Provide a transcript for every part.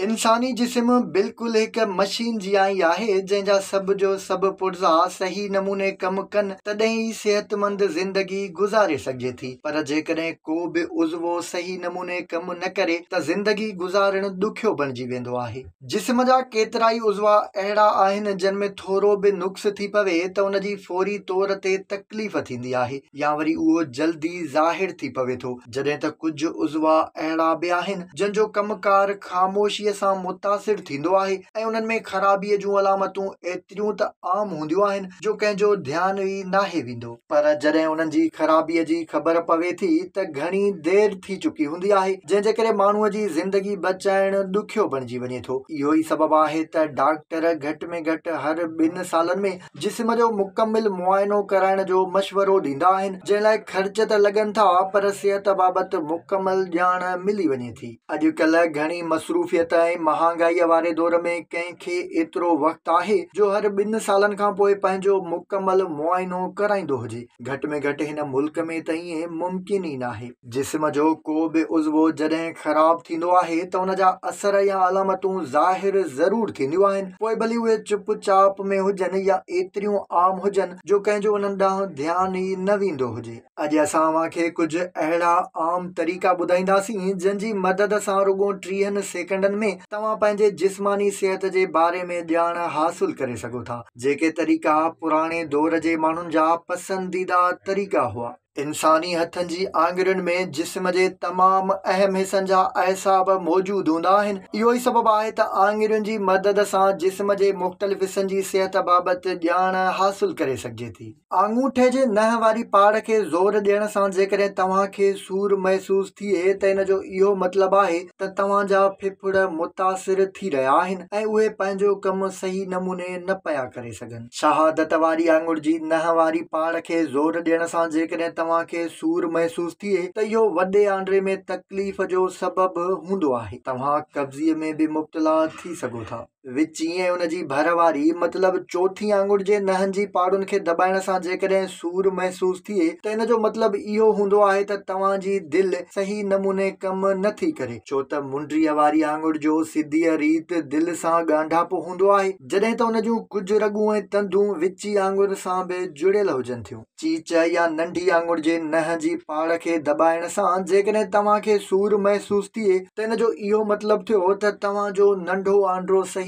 इंसानी जिसम बिल्कुल एक मशीन जीअं ई आहे सब जो सब पुर्ज़ा सही नमूने कम कन तॾहिं ई सिहतमंद ज़िंदगी गुज़ारे सघिजे थी पर जेकॾहिं को बि उज़वो सही नमूने कम न करे तो ज़िंदगी गुजारण दुख बणिजी वेंदो आहे जिस्म जा केतिरा ई उज़वा अड़ा आहिनि जिन में थोरो बि नुक़्स थी पवे त उनजी फौरी तौर ते तकलीफ़ थींदी आहे या वरी उ जल्दी ज़ाहिर थी पवे थो जॾहिं त कुझु उज़वा अड़ा भी आहिनि जंहिंजो कमकार ख़ामोशी सां मुतासिर न आहे वेंदो पर जी पवे थी त घणी देर थी चुकी हूंदी आहे जंहिंजे करे माण्हूअ जी ज़िंदगी बचाइणु बणजी वञे थो इहो ई सबबु आहे त डॉक्टर घटि में घटि हर ॿिनि सालनि में जिस्म जो मुकमिल मुआइनो कराइण जो मशवरो ॾींदा आहिनि जंहिं लाइ ख़र्च त लॻनि था पर सिहत बाबति मुकमल ॼाण मिली वञे थी अॼुकल्ह घणी मसरूफ़त चए महंगाई वाले दौर में कंहिंखे एतरो वक्त आहे जो हर बिन सालनि खां मुकमल मुआइनो कराई हुजे घट में घट इन मुल्क में त मुमकिन ही ना आहे जिस्म जो को भी उज़वो जॾहिं ख़राब थींदो आहे त जा असर या अलामतूं ज़ाहिर ज़रूर थींदियूं भली उहे चुप चाप में हुजनि या एतिरियूं आम हुजनि जो कंहिंजो उन्हनि ध्यान ही न वेंदो हुजे अॼु असां आम तरीक़ा ॿुधाईंदासीं जिनकी मदद से रुगो टीहनि सेकंडनि में तव्हां पंहिंजे जिस्मानी सिहत जे बारे में ॼाण हासिल करे सघो था जेके तरीक़ा पुराणे दौर जे माण्हुनि जा पसंदीदा तरीक़ा हुआ इंसानी हथन की आङिरियुनि में जिस्म के तमाम अहम हिस्सों जहसाब मौजूद बि इो हूंदा आहिनि इहो ई मदद से जिस्म के मुख़्तलिफ़ हिस्सों की सेहत बाबत जान हासिल कर सघिजे थी आङूठे जे नह वाली पाड़ के ज़ोर दियण से जेकॾहिं तूर सूर थिए तो इन जो इहो मतिलबु फिफुड़ मुतािर थी रहा उ कम सही नमूने न पया कर शहादत वारी आङुर की नह वाली पाड़ के ज़ोर दियण सां महसूसु थिए त इहो वॾे आंड्रे में तकलीफ़ जो सबबु हूंदो आहे तव्हां कब्ज़े में बि मुबतला थी सघो था विचीं उन जी भर वारी मतिलबु चौथीं आंगुर जे नहनि जी पहाड़ुनि खे दॿाइण सां जेकॾहिं सूर महसूसु थिए त इन जो मतिलबु इहो हूंदो आहे त तव्हांजी दिलि सही नमूने कमु नथी करे छो त मुंडीअ वारी आंगुर जो सिधीअ रीति दिलि सां ॻाढापो हूंदो आहे जॾहिं त उन जूं कुझु रगूं ऐं तंदूं विची आंगुर सां बि जुड़ियल हुजनि थियूं चीच या नंढी आंगुर जे नह जी पहाड़ खे दॿाइण सां जेकॾहिं तव्हांखे सूर महसूसु थिए त इन जो इहो मतिलबु थियो त तव्हांजो नंढो आंड्रो सही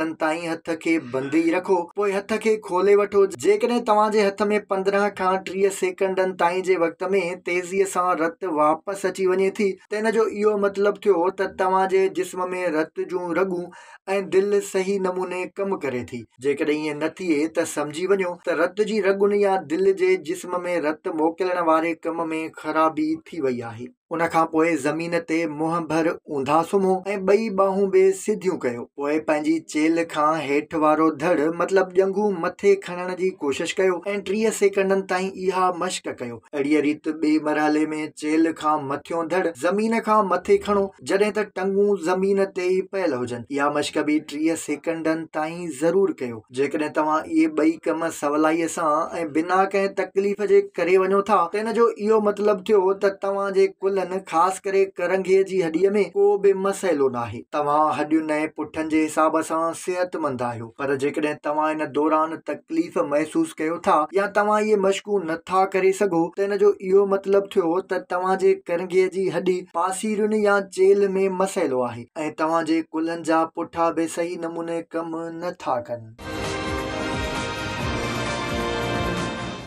તં તાઈ હાથ કે बंदी रखो પોય હાથ કે ખોલે વઠો જેકને તમાજે હાથ મે 15 કા 30 સેકન્ડ તાઈ જે વખત મે તેજીસા રત પાપસ આચી વણી થી તેન જો ઈઓ મતલબ થયો તો તમાજે જિસમ મે રત જો રગું એ દિલ સહી નમૂને કમ કરે થી જેકડે ઈ નથી એ ત સમજી વણ્યો તો રદજી રગું નયા દિલ જે જિસમ મે રત મોકલણ વારે કમ મે ખરાબી થી વયા હૈ उन खां पोइ ज़मीन ते मुंहं भर ऊंधा सुम्हो ऐं ॿई बाहूं बि सिधियूं कयो पोइ पंहिंजी चेल खां हेठि वारो धड़ मतिलबु ॼंगू मथे खणण जी कोशिशि कयो ऐं टीह सेकंडनि ताईं इहा मश्क कयो अहिड़ीअ रीत ॿिए मरहले में चेल खां मथियो धड़ ज़मीन खां मथे खणो जॾहिं त टंगू ज़मीन ते ई पयल हुजनि इहा मश्क बि टीह सेकंडनि ताईं ज़रूरु कयो जेकॾहिं तव्हां इहे ॿई कम सवलाईअ सां ऐं बिना कंहिं तकलीफ़ जे करे वञो था त हिन जो इहो मतिलबु थियो त तव्हां जे कुल ख़ासि करे करंघीअ जी हॾीअ में को बि मसइलो न तव्हां हॾियुनि ऐं पुठनि जे हिसाब सां सिहतमंद आहियो पर जेकॾहिं तव्हां इन दौरान तकलीफ़ महसूस कयो था या तव्हां इहे मशकू नथा करे सघो त इन जो इहो मतिलबु थियो त तव्हांजे करंघीअ जी हॾी पासीरियुनि या चेल में मसइलो आहे ऐं तव्हांजे कुल्हनि जा पुठा बि सही नमूने कमु नथा कनि